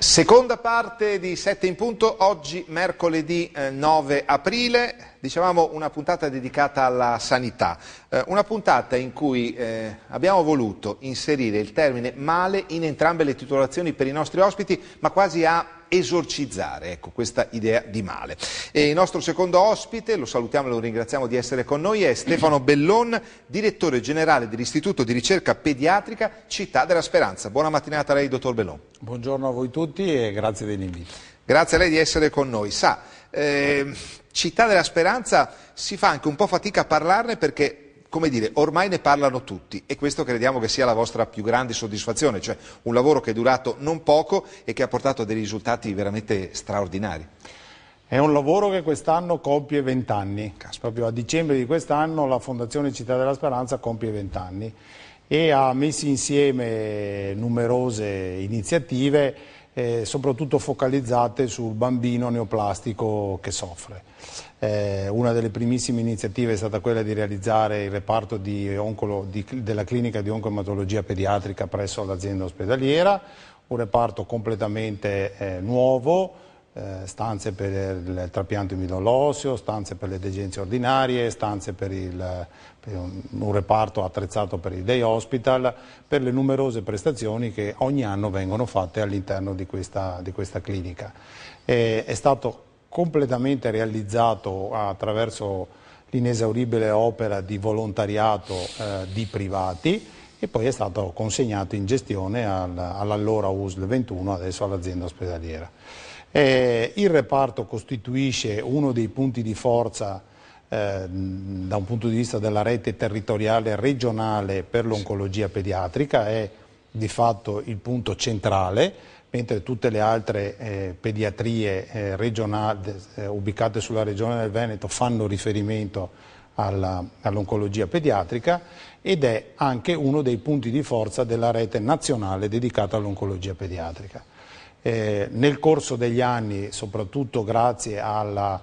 Seconda parte di 7 in punto, oggi mercoledì 9 eh, aprile, dicevamo una puntata dedicata alla sanità, eh, una puntata in cui eh, abbiamo voluto inserire il termine male in entrambe le titolazioni per i nostri ospiti, ma quasi a esorcizzare, ecco questa idea di male. E il nostro secondo ospite, lo salutiamo e lo ringraziamo di essere con noi, è Stefano Bellon, direttore generale dell'Istituto di Ricerca Pediatrica Città della Speranza. Buona mattinata a lei, dottor Bellon. Buongiorno a voi tutti e grazie dell'invito. Grazie a lei di essere con noi. Sa, eh, Città della Speranza si fa anche un po' fatica a parlarne perché come dire, ormai ne parlano tutti e questo crediamo che sia la vostra più grande soddisfazione, cioè un lavoro che è durato non poco e che ha portato a dei risultati veramente straordinari. È un lavoro che quest'anno compie 20 anni, proprio a dicembre di quest'anno la Fondazione Città della Speranza compie 20 anni e ha messo insieme numerose iniziative eh, soprattutto focalizzate sul bambino neoplastico che soffre. Eh, una delle primissime iniziative è stata quella di realizzare il reparto di oncolo, di, della clinica di oncoematologia pediatrica presso l'azienda ospedaliera, un reparto completamente eh, nuovo, eh, stanze per il trapianto in osseo, stanze per le degenze ordinarie, stanze per, il, per un, un, reparto attrezzato per il day hospital, per le numerose prestazioni che ogni anno vengono fatte all'interno di, di questa, clinica. E, eh, è stato completamente realizzato attraverso l'inesauribile opera di volontariato eh, di privati e poi è stato consegnato in gestione al, all'allora USL 21, adesso all'azienda ospedaliera. Eh, il reparto costituisce uno dei punti di forza eh, da un punto di vista della rete territoriale regionale per l'oncologia pediatrica, è di fatto il punto centrale mentre tutte le altre eh, pediatrie eh, regionali eh, ubicate sulla regione del Veneto fanno riferimento all'oncologia all pediatrica ed è anche uno dei punti di forza della rete nazionale dedicata all'oncologia pediatrica. Eh, nel corso degli anni, soprattutto grazie alla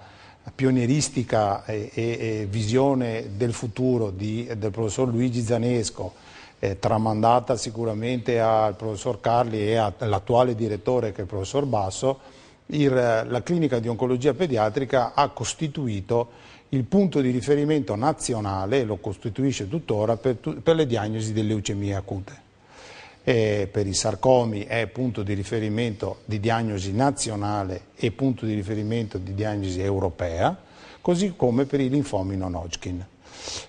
pionieristica e, e visione del futuro di, del professor Luigi Zanesco, eh, tramandata sicuramente al professor Carli e all'attuale direttore che è il professor Basso, il, la clinica di oncologia pediatrica ha costituito il punto di riferimento nazionale, lo costituisce tuttora, per, per le diagnosi delle leucemie acute. E per i sarcomi è punto di riferimento di diagnosi nazionale e punto di riferimento di diagnosi europea, così come per i linfomi non Hodgkin.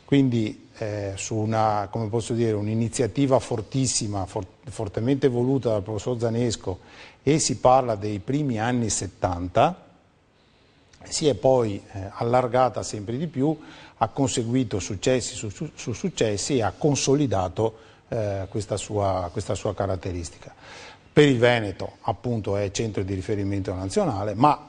Quindi eh, su una, un'iniziativa fortissima, for, fortemente voluta dal professor Zanesco e si parla dei primi anni 70, si è poi eh, allargata sempre di più, ha conseguito successi su, su, su successi e ha consolidato eh, questa, sua, questa sua caratteristica. Per il Veneto appunto è centro di riferimento nazionale, ma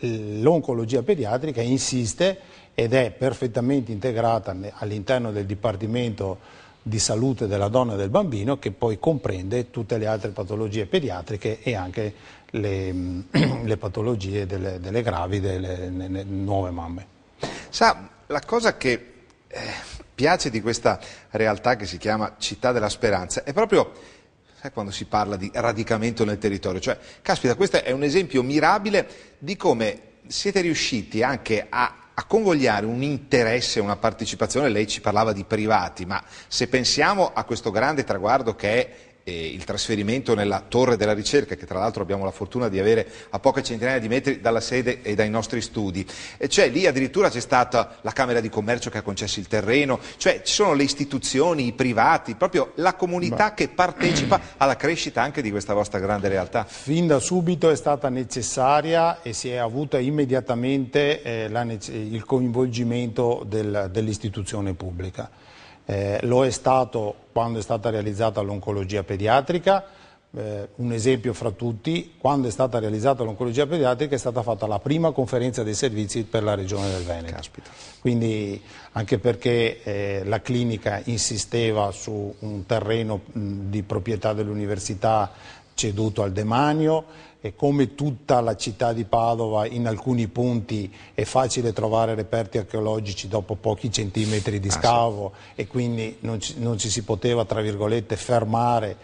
eh, l'oncologia pediatrica insiste ed è perfettamente integrata all'interno del Dipartimento di salute della donna e del bambino che poi comprende tutte le altre patologie pediatriche e anche le, le patologie delle, delle gravi, delle, delle, nuove mamme. Sa, la cosa che eh, piace di questa realtà che si chiama Città della Speranza è proprio sai, quando si parla di radicamento nel territorio, cioè, caspita, questo è un esempio mirabile di come siete riusciti anche a a convogliare un interesse, una partecipazione, lei ci parlava di privati, ma se pensiamo a questo grande traguardo che è il trasferimento nella Torre della Ricerca, che tra l'altro abbiamo la fortuna di avere a poche centinaia di metri dalla sede e dai nostri studi. E cioè lì addirittura c'è stata la Camera di Commercio che ha concesso il terreno, cioè ci sono le istituzioni, i privati, proprio la comunità Beh. che partecipa alla crescita anche di questa vostra grande realtà. Fin da subito è stata necessaria e si è avuta immediatamente eh, la, il coinvolgimento del, dell'istituzione pubblica. Eh, lo è stato quando è stata realizzata l'oncologia pediatrica, eh, un esempio fra tutti, quando è stata realizzata l'oncologia pediatrica è stata fatta la prima conferenza dei servizi per la regione del Veneto. Caspita. Quindi anche perché eh, la clinica insisteva su un terreno mh, di proprietà dell'università ceduto al demanio e come tutta la città di Padova in alcuni punti è facile trovare reperti archeologici dopo pochi centimetri di scavo ah, sì. e quindi non ci, non ci si poteva, tra virgolette, fermare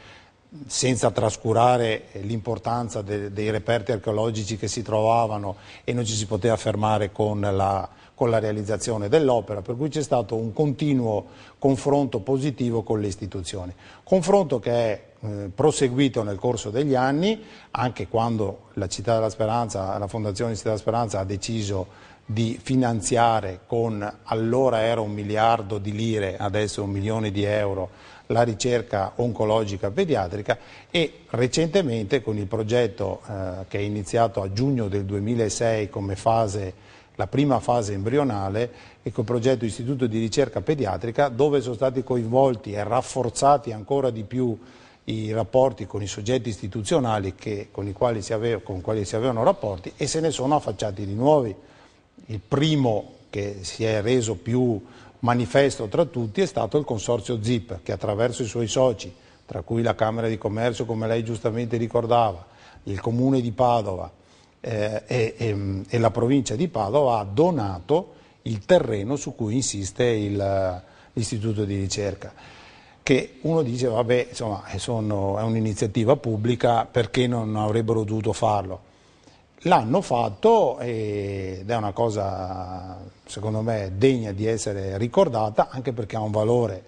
senza trascurare l'importanza de, dei reperti archeologici che si trovavano e non ci si poteva fermare con la con la realizzazione dell'opera, per cui c'è stato un continuo confronto positivo con le istituzioni. Confronto che è eh, proseguito nel corso degli anni, anche quando la Città della Speranza, la Fondazione Città della Speranza ha deciso di finanziare con allora era un miliardo di lire, adesso un milione di euro, la ricerca oncologica pediatrica e recentemente con il progetto eh, che è iniziato a giugno del 2006 come fase la prima fase embrionale e col progetto Istituto di ricerca pediatrica dove sono stati coinvolti e rafforzati ancora di più i rapporti con i soggetti istituzionali che, con, i quali si aveva, con i quali si avevano rapporti e se ne sono affacciati di nuovi. Il primo che si è reso più manifesto tra tutti è stato il consorzio ZIP che attraverso i suoi soci, tra cui la Camera di Commercio come lei giustamente ricordava, il Comune di Padova, eh, e, e, la provincia di Padova ha donato il terreno su cui insiste l'istituto eh, di ricerca. Che uno dice, vabbè, insomma, eh, sono, è un'iniziativa pubblica, perché non avrebbero dovuto farlo? L'hanno fatto ed è una cosa, secondo me, degna di essere ricordata, anche perché ha un valore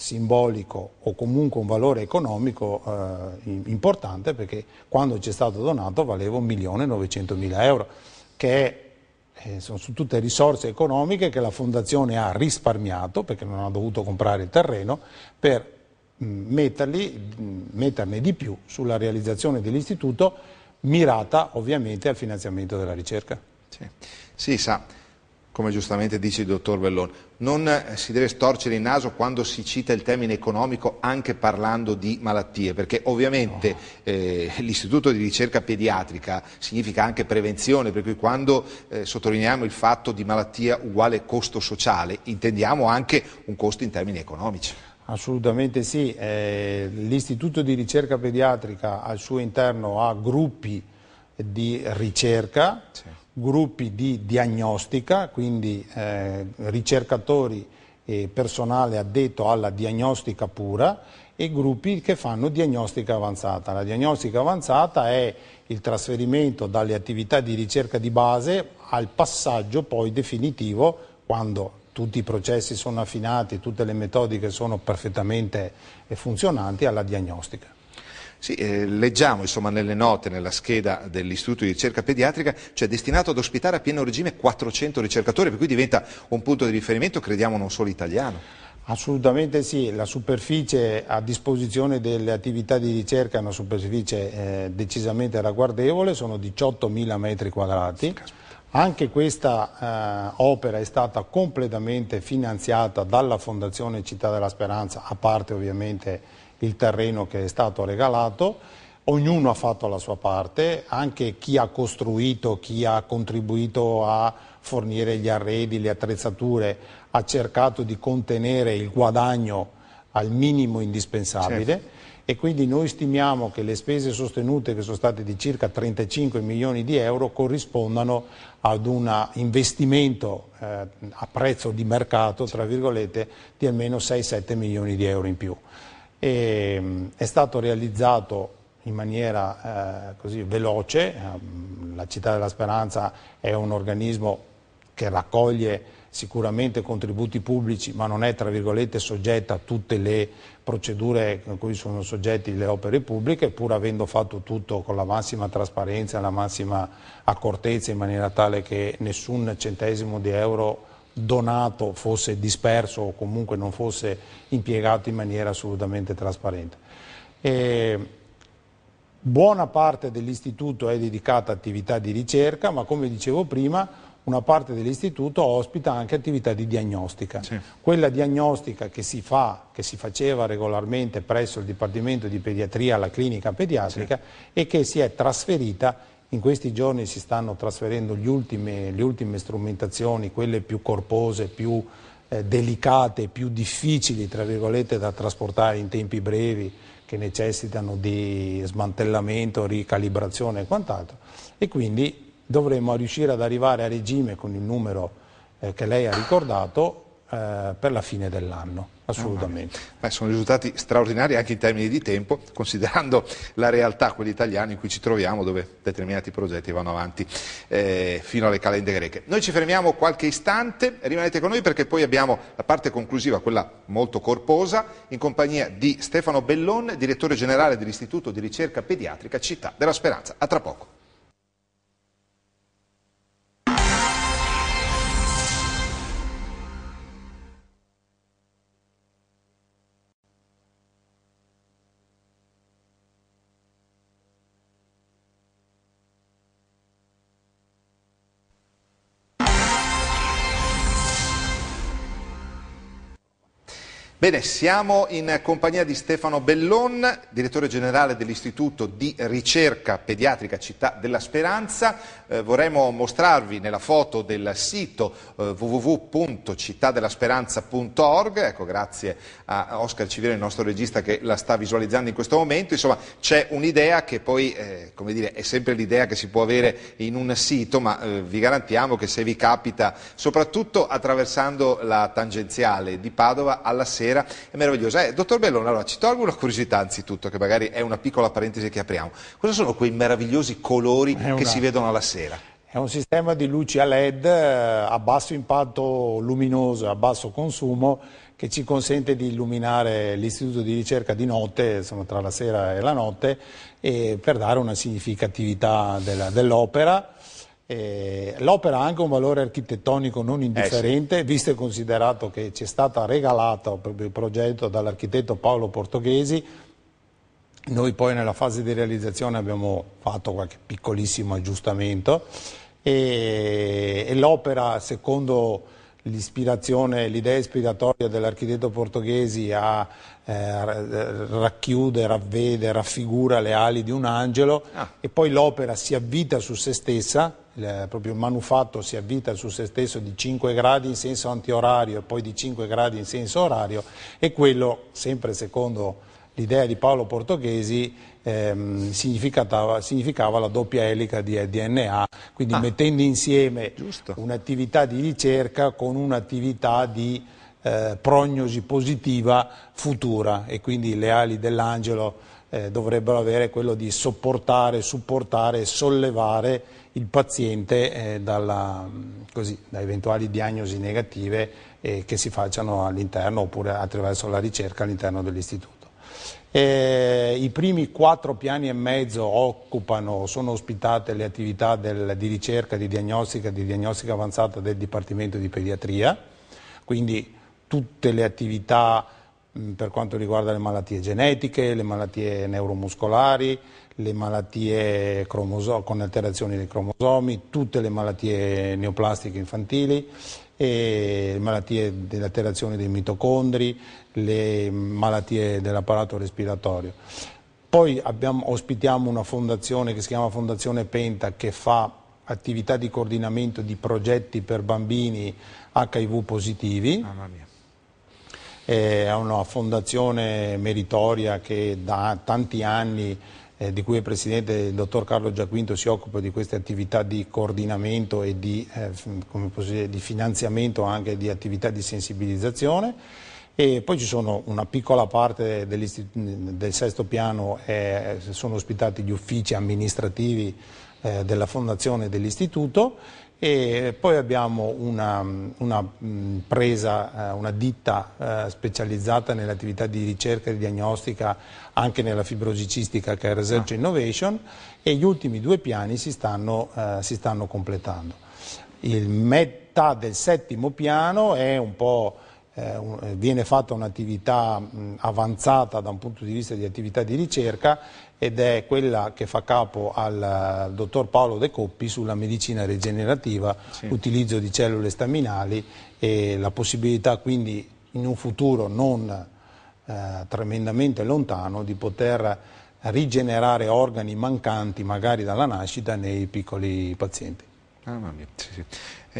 simbolico o comunque un valore economico eh, importante perché quando ci è stato donato valeva 1.900.000 euro, che eh, sono su tutte risorse economiche che la Fondazione ha risparmiato perché non ha dovuto comprare il terreno per mh, mm, metterli, mh, mm, metterne di più sulla realizzazione dell'istituto mirata ovviamente al finanziamento della ricerca. Sì, sì sa come giustamente dice il dottor Bellon, non eh, si deve storcere il naso quando si cita il termine economico anche parlando di malattie, perché ovviamente eh, l'istituto di ricerca pediatrica significa anche prevenzione, per cui quando eh, sottolineiamo il fatto di malattia uguale costo sociale, intendiamo anche un costo in termini economici. Assolutamente sì, eh, l'istituto di ricerca pediatrica al suo interno ha gruppi di ricerca. Sì gruppi di diagnostica, quindi eh, ricercatori e personale addetto alla diagnostica pura e gruppi che fanno diagnostica avanzata. La diagnostica avanzata è il trasferimento dalle attività di ricerca di base al passaggio poi definitivo quando tutti i processi sono affinati, tutte le metodiche sono perfettamente eh, funzionanti alla diagnostica. Sì, eh, leggiamo insomma, nelle note, nella scheda dell'Istituto di ricerca pediatrica, cioè destinato ad ospitare a pieno regime 400 ricercatori, per cui diventa un punto di riferimento, crediamo, non solo italiano. Assolutamente sì, la superficie a disposizione delle attività di ricerca è una superficie eh, decisamente ragguardevole, sono 18.000 metri quadrati. Anche questa eh, opera è stata completamente finanziata dalla Fondazione Città della Speranza, a parte ovviamente il terreno che è stato regalato, ognuno ha fatto la sua parte, anche chi ha costruito, chi ha contribuito a fornire gli arredi, le attrezzature, ha cercato di contenere il guadagno al minimo indispensabile certo. e quindi noi stimiamo che le spese sostenute che sono state di circa 35 milioni di euro corrispondano ad un investimento eh, a prezzo di mercato, tra virgolette, di almeno 6-7 milioni di euro in più e, mm, è stato realizzato in maniera eh, così veloce, ehm, la Città della Speranza è un organismo che raccoglie sicuramente contributi pubblici, ma non è tra virgolette soggetta a tutte le procedure a cui sono soggetti le opere pubbliche, pur avendo fatto tutto con la massima trasparenza, e la massima accortezza, in maniera tale che nessun centesimo di euro donato fosse disperso o comunque non fosse impiegato in maniera assolutamente trasparente. E buona parte dell'istituto è dedicata a attività di ricerca, ma come dicevo prima una parte dell'istituto ospita anche attività di diagnostica. Sì. Quella diagnostica che si fa, che si faceva regolarmente presso il Dipartimento di Pediatria alla clinica pediatrica sì. e che si è trasferita in questi giorni si stanno trasferendo ultimi, le ultime strumentazioni, quelle più corpose, più eh, delicate, più difficili da trasportare in tempi brevi, che necessitano di smantellamento, ricalibrazione e quant'altro. E quindi dovremo riuscire ad arrivare a regime con il numero eh, che lei ha ricordato eh, per la fine dell'anno. Assolutamente. Beh, sono risultati straordinari anche in termini di tempo, considerando la realtà, quella italiana, in cui ci troviamo, dove determinati progetti vanno avanti eh, fino alle calende greche. Noi ci fermiamo qualche istante, rimanete con noi perché poi abbiamo la parte conclusiva, quella molto corposa, in compagnia di Stefano Bellon, direttore generale dell'Istituto di ricerca pediatrica Città della Speranza. A tra poco. Bene, siamo in compagnia di Stefano Bellon, direttore generale dell'Istituto di Ricerca Pediatrica Città della Speranza. Eh, vorremmo mostrarvi nella foto del sito eh, www.cittadellasperanza.org, ecco, grazie a Oscar Civile, il nostro regista che la sta visualizzando in questo momento. Insomma, c'è un'idea che poi, eh, come dire, è sempre l'idea che si può avere in un sito, ma eh, vi garantiamo che se vi capita, soprattutto attraversando la tangenziale di Padova, alla sera maniera è meravigliosa. Eh, dottor Bellone, allora ci tolgo una curiosità anzitutto, che magari è una piccola parentesi che apriamo. Cosa sono quei meravigliosi colori una... che si vedono alla sera? È un sistema di luci a LED eh, a basso impatto luminoso e a basso consumo che ci consente di illuminare l'istituto di ricerca di notte, insomma, tra la sera e la notte, e per dare una significatività dell'opera eh, l'opera ha anche un valore architettonico non indifferente, eh sì. visto e considerato che ci è stata regalata il progetto dall'architetto Paolo Portoghesi. Noi poi nella fase di realizzazione abbiamo fatto qualche piccolissimo aggiustamento e, e l'opera, secondo l'ispirazione, l'idea ispiratoria dell'architetto portoghesi a, eh, racchiude, ravvede, raffigura le ali di un angelo ah. e poi l'opera si avvita su se stessa il proprio manufatto si avvita su se stesso di 5 gradi in senso antiorario e poi di 5 gradi in senso orario e quello, sempre secondo l'idea di Paolo Portoghesi ehm, significava, la doppia elica di DNA, quindi ah, mettendo insieme un'attività di ricerca con un'attività di eh, prognosi positiva futura e quindi le ali dell'angelo eh, dovrebbero avere quello di sopportare, supportare, sollevare il paziente eh, dalla, mm, così, da eventuali diagnosi negative eh, che si facciano all'interno oppure attraverso la ricerca all'interno dell'istituto. Eh, I primi quattro piani e mezzo occupano, sono ospitate le attività del, di ricerca, di diagnostica, di diagnostica avanzata del Dipartimento di Pediatria, quindi tutte le attività Mm, per quanto riguarda le malattie genetiche, le malattie neuromuscolari, le malattie con alterazioni dei cromosomi, tutte le malattie neoplastiche infantili, le malattie delle alterazioni dei mitocondri, le malattie dell'apparato respiratorio. Poi abbiamo, ospitiamo una fondazione che si chiama Fondazione Penta che fa attività di coordinamento di progetti per bambini HIV positivi. Mamma mia è una fondazione meritoria che da tanti anni eh, di cui è presidente il dottor Carlo Giaquinto si occupa di queste attività di coordinamento e di, eh, dire, di finanziamento anche di attività di sensibilizzazione e poi ci sono una piccola parte del sesto piano, eh, sono ospitati gli uffici amministrativi eh, della fondazione e dell'istituto e poi abbiamo una, una, mm, presa, eh, una ditta eh, specializzata nell'attività di ricerca e di diagnostica anche nella fibrosicistica che è Research ah. Innovation e gli ultimi due piani si stanno, eh, si stanno completando. Il metà del settimo piano è un po' Eh, eh, viene fatta un'attività avanzata da un punto di vista di attività di ricerca ed è quella che fa capo al, eh, dottor Paolo De Coppi sulla medicina rigenerativa, sì. utilizzo di cellule staminali e la possibilità quindi in un futuro non eh, tremendamente lontano di poter rigenerare organi mancanti magari dalla nascita nei piccoli pazienti. Ah, mamma mia. Sì, sì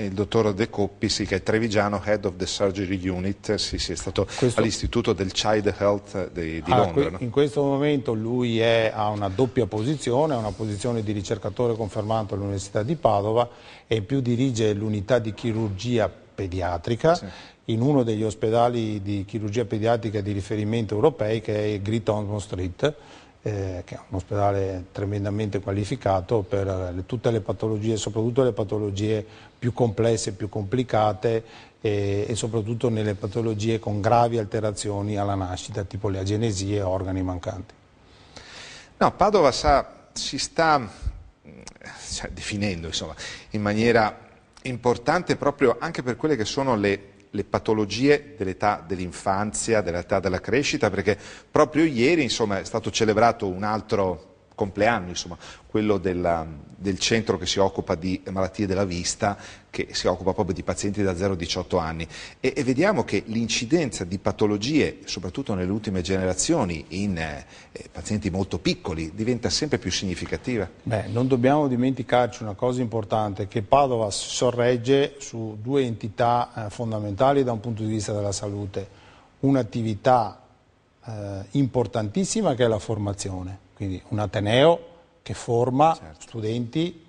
il dottor De Coppi, sì, che è trevigiano, head of the surgery unit, sì, sì, è stato questo... all'istituto del Child Health di, di ah, Londra. Que no? In questo momento lui è, ha una doppia posizione, ha una posizione di ricercatore confermato all'Università di Padova e in più dirige l'unità di chirurgia pediatrica sì. in uno degli ospedali di chirurgia pediatrica di riferimento europei che è il Great Ormond Street eh, che è un ospedale tremendamente qualificato per le, tutte le patologie, soprattutto le patologie più complesse, più complicate e, e, soprattutto nelle patologie con gravi alterazioni alla nascita, tipo le agenesie e organi mancanti. No, Padova sa, si sta cioè, definendo insomma, in maniera importante proprio anche per quelle che sono le le patologie dell'età dell'infanzia, dell'età della crescita, perché proprio ieri insomma, è stato celebrato un altro compleanno, insomma, quello della, um, del centro che si occupa di malattie della vista, che si occupa proprio di pazienti da 0 a 18 anni. E, e vediamo che l'incidenza di patologie, soprattutto nelle ultime generazioni, in eh, eh, pazienti molto piccoli, diventa sempre più significativa. Beh, non dobbiamo dimenticarci una cosa importante, che Padova sorregge su due entità eh, fondamentali da un punto di vista della salute. Un'attività eh, importantissima che è la formazione quindi un ateneo che forma certo. studenti,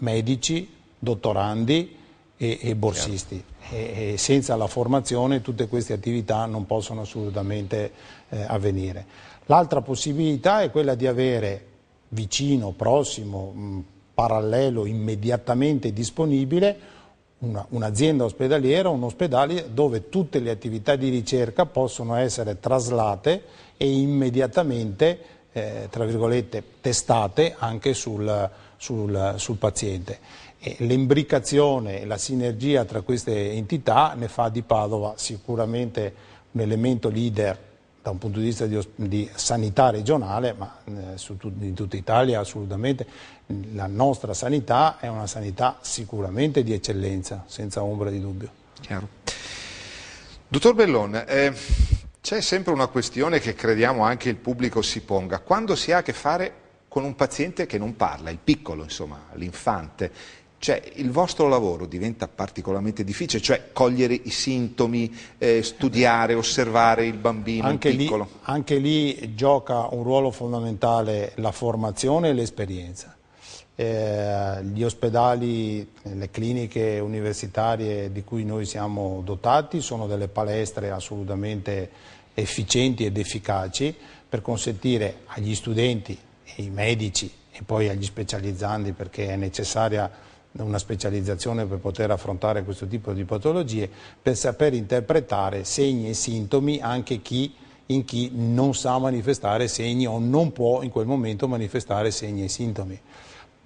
medici, dottorandi e, e borsisti. Certo. E, e senza la formazione tutte queste attività non possono assolutamente eh, avvenire. L'altra possibilità è quella di avere vicino, prossimo, mh, parallelo, immediatamente disponibile una, un'azienda ospedaliera, un ospedale dove tutte le attività di ricerca possono essere traslate e immediatamente eh, tra virgolette, testate anche sul, sul, sul paziente. l'imbricazione e la sinergia tra queste entità ne fa di Padova sicuramente un elemento leader da un punto di vista di, di sanità regionale, ma eh, su, in tutta Italia assolutamente, la nostra sanità è una sanità sicuramente di eccellenza, senza ombra di dubbio. Chiaro. Dottor Bellone, eh, c'è sempre una questione che crediamo anche il pubblico si ponga. Quando si ha a che fare con un paziente che non parla, il piccolo, insomma, l'infante, cioè, il vostro lavoro diventa particolarmente difficile, cioè cogliere i sintomi, eh, studiare, osservare il bambino anche il piccolo. Lì, anche lì gioca un ruolo fondamentale la formazione e l'esperienza. Eh, gli ospedali, le cliniche universitarie di cui noi siamo dotati sono delle palestre assolutamente efficienti ed efficaci per consentire agli studenti, ai medici e poi agli specializzanti perché è necessaria una specializzazione per poter affrontare questo tipo di patologie, per saper interpretare segni e sintomi anche chi, in chi non sa manifestare segni o non può in quel momento manifestare segni e sintomi.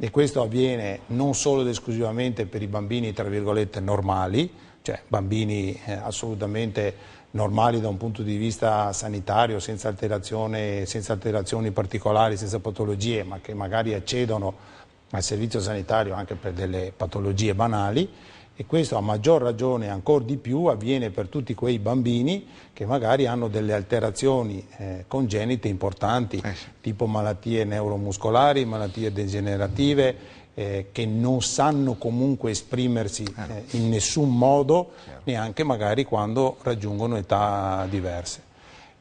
E questo avviene non solo ed esclusivamente per i bambini, tra virgolette, normali, cioè bambini eh, assolutamente normali da un punto di vista sanitario, senza, senza alterazioni particolari, senza patologie, ma che magari accedono al servizio sanitario anche per delle patologie banali e questo a maggior ragione ancora di più avviene per tutti quei bambini che magari hanno delle alterazioni eh, congenite importanti, eh sì. tipo malattie neuromuscolari, malattie degenerative eh, che non sanno comunque esprimersi ah, eh, in nessun modo, neanche magari quando raggiungono età diverse.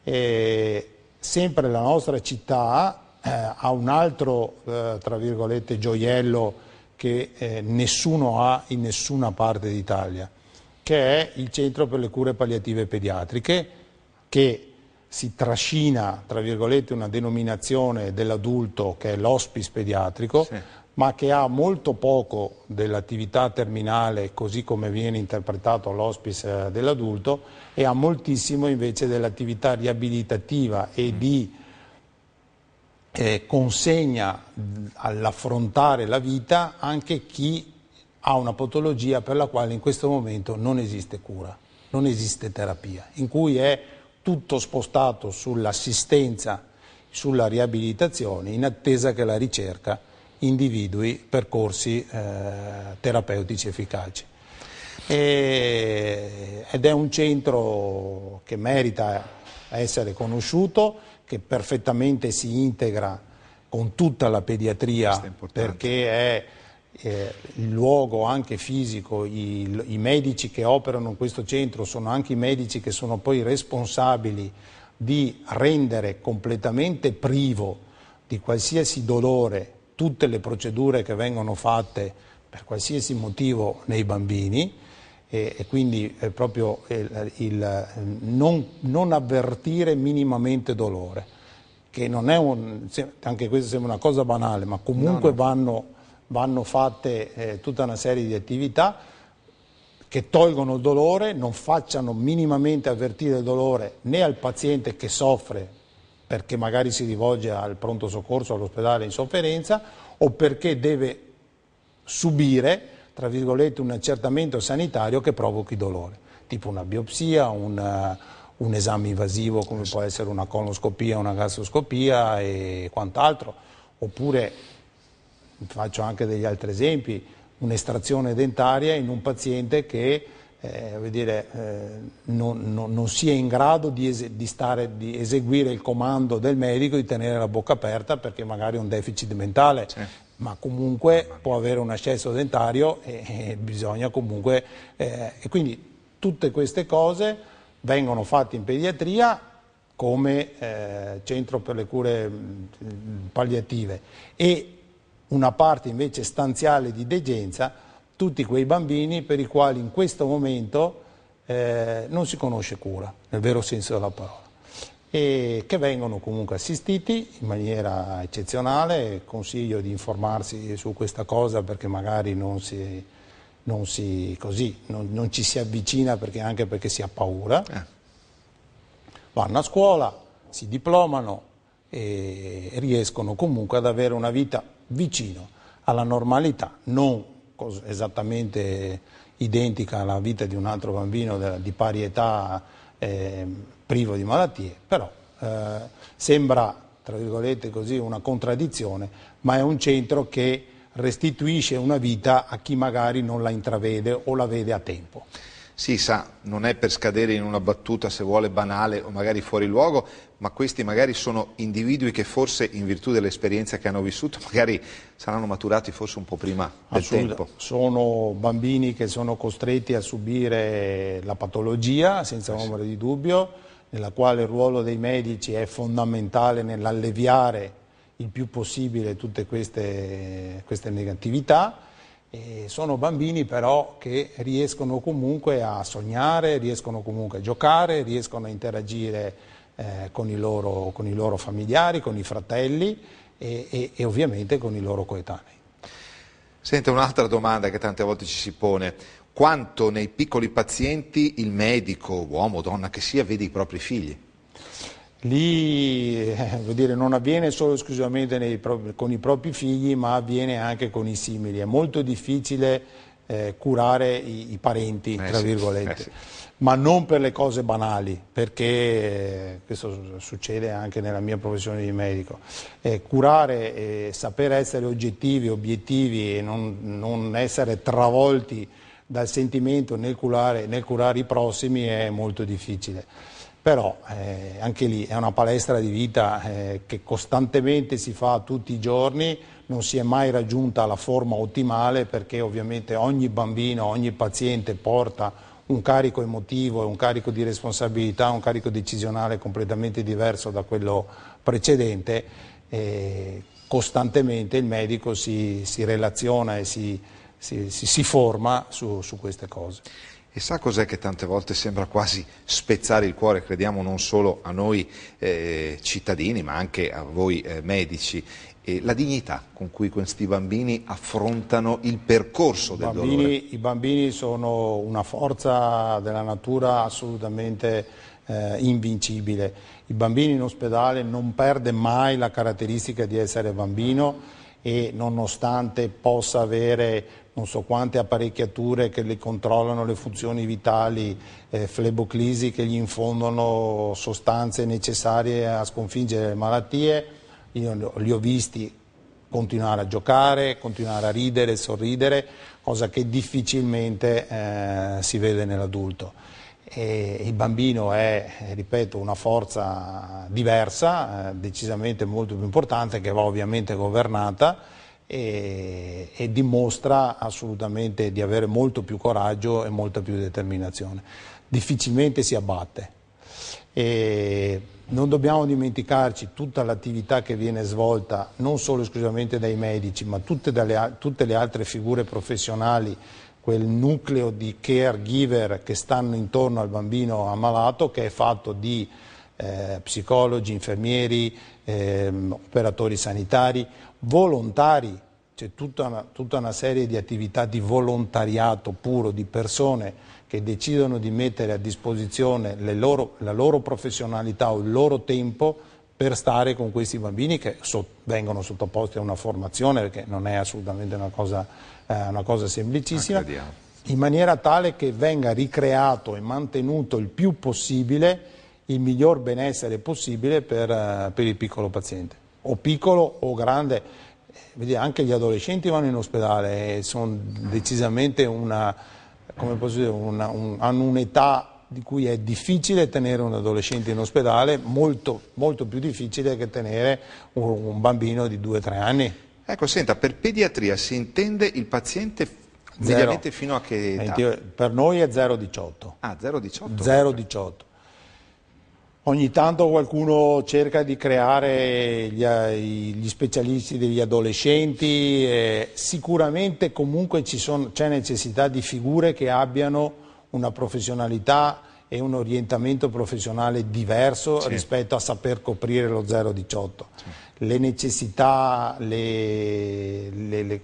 E sempre la nostra città eh, ha un altro, eh, tra virgolette, gioiello che eh, nessuno ha in nessuna parte d'Italia, che è il Centro per le cure palliative pediatriche, che si trascina, tra virgolette, una denominazione dell'adulto che è l'hospice pediatrico, sì ma che ha molto poco dell'attività terminale così come viene interpretato all'ospice dell'adulto e ha moltissimo invece dell'attività riabilitativa e mm. di eh, consegna all'affrontare la vita anche chi ha una patologia per la quale in questo momento non esiste cura, non esiste terapia, in cui è tutto spostato sull'assistenza, sulla riabilitazione in attesa che la ricerca individui percorsi eh, terapeutici efficaci. E, ed è un centro che merita essere conosciuto, che perfettamente si integra con tutta la pediatria è perché è eh, il luogo anche fisico, i, i, medici che operano in questo centro sono anche i medici che sono poi responsabili di rendere completamente privo di qualsiasi dolore tutte le procedure che vengono fatte per qualsiasi motivo nei bambini e, e quindi proprio il, il non, non, avvertire minimamente dolore, che non è un, anche questo sembra una cosa banale, ma comunque no, no. Vanno, vanno, fatte eh, tutta una serie di attività che tolgono il dolore, non facciano minimamente avvertire il dolore né al paziente che soffre perché magari si rivolge al pronto soccorso, all'ospedale in sofferenza o perché deve subire, tra virgolette, un accertamento sanitario che provochi dolore, tipo una biopsia, una, eh, un esame invasivo come può essere una colonoscopia, una gastroscopia e quant'altro, oppure, faccio anche degli altri esempi, un'estrazione dentaria in un paziente che eh, dire, eh, non, non, non, sia in grado di, es- di, stare, di, eseguire il comando del medico di tenere la bocca aperta perché magari ha un deficit mentale, sì. ma comunque può avere un accesso dentario e, e bisogna comunque... Eh, e quindi tutte queste cose vengono fatte in pediatria come eh, centro per le cure mm, palliative e una parte invece stanziale di degenza tutti quei bambini per i quali in questo momento eh, non si conosce cura, nel vero senso della parola, e che vengono comunque assistiti in maniera eccezionale, consiglio di informarsi su questa cosa perché magari non si, non si così, non, non ci si avvicina perché, anche perché si ha paura, eh. vanno a scuola, si diplomano e riescono comunque ad avere una vita vicino alla normalità, non cosa esattamente identica alla vita di un altro bambino di pari età eh, privo di malattie, però eh, sembra, tra virgolette così, una contraddizione, ma è un centro che restituisce una vita a chi magari non la intravede o la vede a tempo. Sì, sa, non è per scadere in una battuta se vuole banale o magari fuori luogo, ma questi magari sono individui che forse in virtù dell'esperienza che hanno vissuto magari saranno maturati forse un po' prima del Assolutamente. tempo. Sono bambini che sono costretti a subire la patologia, senza eh sì. ombra di dubbio, nella quale il ruolo dei medici è fondamentale nell'alleviare il più possibile tutte queste, queste negatività e sono bambini però che riescono comunque a sognare, riescono comunque a giocare, riescono a interagire eh, con, i loro, con, i loro, familiari, con i fratelli e, e, e ovviamente con i loro coetanei. Senta un'altra domanda che tante volte ci si pone. Quanto nei piccoli pazienti il medico, uomo o donna che sia, vede i propri figli? Lì eh, dire, non avviene solo esclusivamente propri, con i propri figli, ma avviene anche con i simili. È molto difficile eh, curare i, i parenti, eh tra sì, virgolette, eh sì. ma non per le cose banali, perché eh, questo succede anche nella mia professione di medico. Eh, curare e saper essere oggettivi, obiettivi e non, non essere travolti dal sentimento nel curare, nel curare i prossimi è molto difficile però eh, anche lì è una palestra di vita eh, che costantemente si fa tutti i giorni, non si è mai raggiunta la forma ottimale perché ovviamente ogni bambino, ogni paziente porta un carico emotivo un carico di responsabilità, un carico decisionale completamente diverso da quello precedente. Eh, costantemente il medico si, si relaziona e si, si, si forma su, su queste cose. E sa cos'è che tante volte sembra quasi spezzare il cuore, crediamo non solo a noi eh, cittadini, ma anche a voi eh, medici, la dignità con cui questi bambini affrontano il percorso del bambini, dolore. I bambini sono una forza della natura assolutamente eh, invincibile. Il bambino in ospedale non perde mai la caratteristica di essere bambino e nonostante possa avere non so quante apparecchiature che le controllano le funzioni vitali, eh, fleboclisi che gli infondono sostanze necessarie a sconfiggere le malattie, io li ho visti continuare a giocare, continuare a ridere, sorridere, cosa che difficilmente eh, si vede nell'adulto. il bambino è, ripeto, una forza diversa, eh, decisamente molto più importante, che va ovviamente governata e, e, dimostra assolutamente di avere molto più coraggio e molta più determinazione. Difficilmente si abbatte. E non dobbiamo dimenticarci tutta l'attività che viene svolta non solo esclusivamente dai medici, ma tutte, dalle, tutte le altre figure professionali quel nucleo di caregiver che stanno intorno al bambino ammalato che è fatto di eh, psicologi, infermieri, ehm, operatori sanitari, volontari, c'è tutta una, tutta una serie di attività di volontariato puro, di persone che decidono di mettere a disposizione loro, la loro professionalità o il loro tempo per stare con questi bambini che so, vengono sottoposti a una formazione, perché non è assolutamente una cosa, eh, una cosa semplicissima, ah, in maniera tale che venga ricreato e mantenuto il più possibile il miglior benessere possibile per, eh, per il piccolo paziente, o piccolo o grande. Eh, vedi, anche gli adolescenti vanno in ospedale e sono decisamente una, dire, una, un, hanno un'età di cui è difficile tenere un adolescente in ospedale, molto, molto più difficile che tenere un, un bambino di 2-3 anni. Ecco, senta, per pediatria si intende il paziente mediamente fino a che età? Per noi è 0,18. Ah, 0,18? 0,18. Ogni tanto qualcuno cerca di creare gli, eh, gli specialisti degli adolescenti, eh, sicuramente comunque c'è necessità di figure che abbiano una professionalità e un orientamento professionale diverso sì. rispetto a saper coprire lo 018. Sì. Le, necessità, le, le, le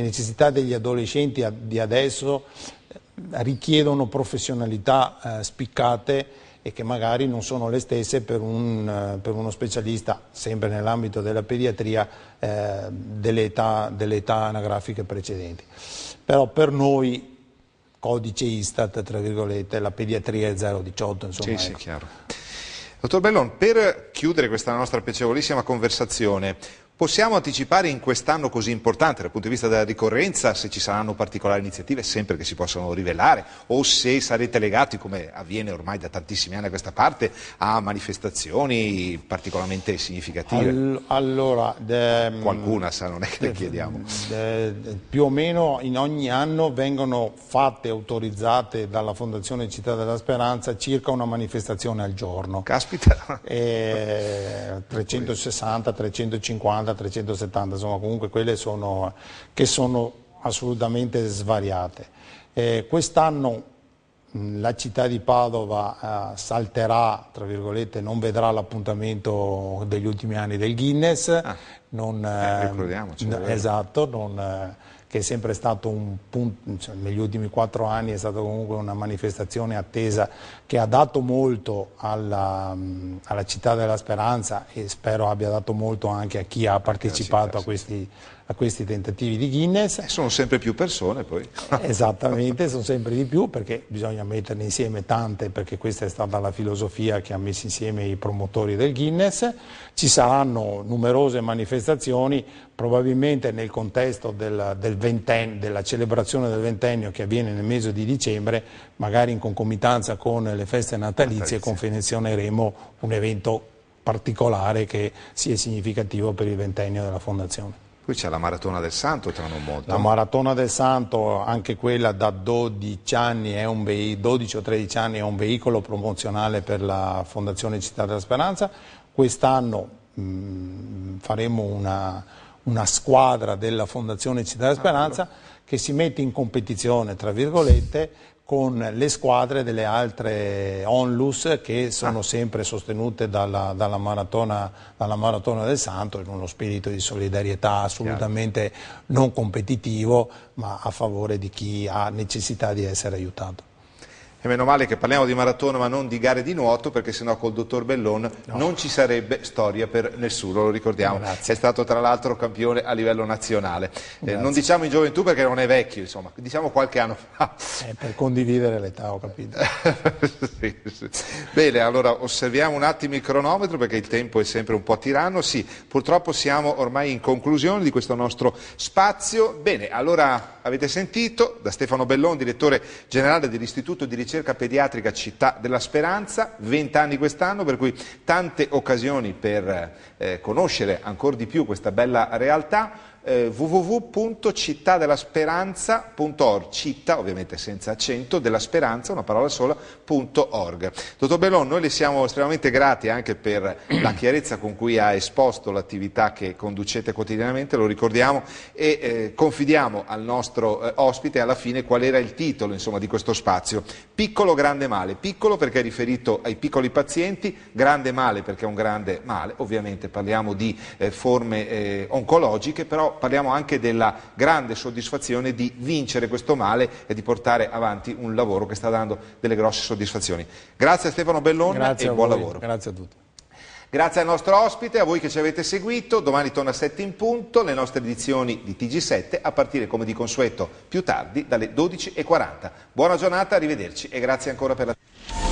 necessità degli adolescenti di adesso eh, richiedono professionalità eh, spiccate e che magari non sono le stesse per, un, eh, per uno specialista, sempre nell'ambito della pediatria, eh, delle, età, anagrafiche precedenti. Però per noi codice Istat, tra virgolette, la pediatria è 018, insomma. Sì, sì, ecco. chiaro. Dottor Bellon, per chiudere questa nostra piacevolissima conversazione, Possiamo anticipare in quest'anno così importante dal punto di vista della ricorrenza se ci saranno particolari iniziative, sempre che si possano rivelare, o se sarete legati, come avviene ormai da tantissimi anni a questa parte, a manifestazioni particolarmente significative? All allora, de, ehm, qualcuna sa, non è che le eh, chiediamo. De, eh, de, più o meno in ogni anno vengono fatte, autorizzate dalla Fondazione Città della Speranza circa una manifestazione al giorno. Caspita! E, 360, 350 370, insomma comunque quelle sono, che sono assolutamente svariate. Eh, Quest'anno la città di Padova eh, salterà, tra virgolette, non vedrà l'appuntamento degli ultimi anni del Guinness. Ah, non, eh, ehm, ricordiamoci. Esatto, non, eh, che è sempre stato un punto, cioè negli ultimi quattro anni è stata comunque una manifestazione attesa che ha dato molto alla, alla città della speranza e spero abbia dato molto anche a chi ha partecipato a questi a questi tentativi di Guinness. E eh, sono sempre più persone poi. Esattamente, sono sempre di più perché bisogna metterne insieme tante perché questa è stata la filosofia che ha messo insieme i promotori del Guinness. Ci saranno numerose manifestazioni probabilmente nel contesto del, del venten, della celebrazione del ventennio che avviene nel mese di dicembre, magari in concomitanza con le feste natalizie, confezioneremo un evento particolare che sia significativo per il ventennio della Fondazione. Poi c'è la Maratona del Santo tra non molto. La Maratona del Santo, anche quella da 12, anni è un 12 o 13 anni è un veicolo promozionale per la Fondazione Città della Speranza. Quest'anno mm, faremo una, una, squadra della Fondazione Città della Speranza ah, che si mette in competizione, tra virgolette, con le squadre delle altre onlus che sono ah. sempre sostenute dalla, dalla, maratona, dalla, maratona, del Santo in uno spirito di solidarietà assolutamente Chiaro. non competitivo ma a favore di chi ha necessità di essere aiutato. E meno male che parliamo di maratona ma non di gare di nuoto perché sennò col dottor Bellon no. non ci sarebbe storia per nessuno, lo ricordiamo. Grazie. È stato tra l'altro campione a livello nazionale. Eh, non diciamo in gioventù perché non è vecchio, insomma, diciamo qualche anno fa. Eh, per condividere l'età, ho capito. sì, sì. Bene, allora osserviamo un attimo il cronometro perché il tempo è sempre un po' tiranno. Sì, purtroppo siamo ormai in conclusione di questo nostro spazio. Bene, allora avete sentito da Stefano Bellon, direttore generale dell'Istituto di Ricerca ricerca pediatrica Città della Speranza, 20 anni quest'anno, per cui tante occasioni per eh, conoscere ancora di più questa bella realtà eh, www.cittadellasperanza.org, città ovviamente senza accento, della speranza, una parola sola.org. Dottor Bellon, noi le siamo estremamente grati anche per la chiarezza con cui ha esposto l'attività che conducete quotidianamente, lo ricordiamo e eh, confidiamo al nostro eh, ospite alla fine qual era il titolo insomma, di questo spazio. Piccolo grande male, piccolo perché è riferito ai piccoli pazienti, grande male perché è un grande male, ovviamente parliamo di eh, forme eh, oncologiche, però parliamo anche della grande soddisfazione di vincere questo male e di portare avanti un lavoro che sta dando delle grosse soddisfazioni. Grazie a Stefano Bellone Grazie e buon voi. lavoro. Grazie a tutti. Grazie al nostro ospite, a voi che ci avete seguito, domani torna a 7 in punto le nostre edizioni di TG7 a partire come di consueto più tardi dalle 12.40. Buona giornata, arrivederci e grazie ancora per la...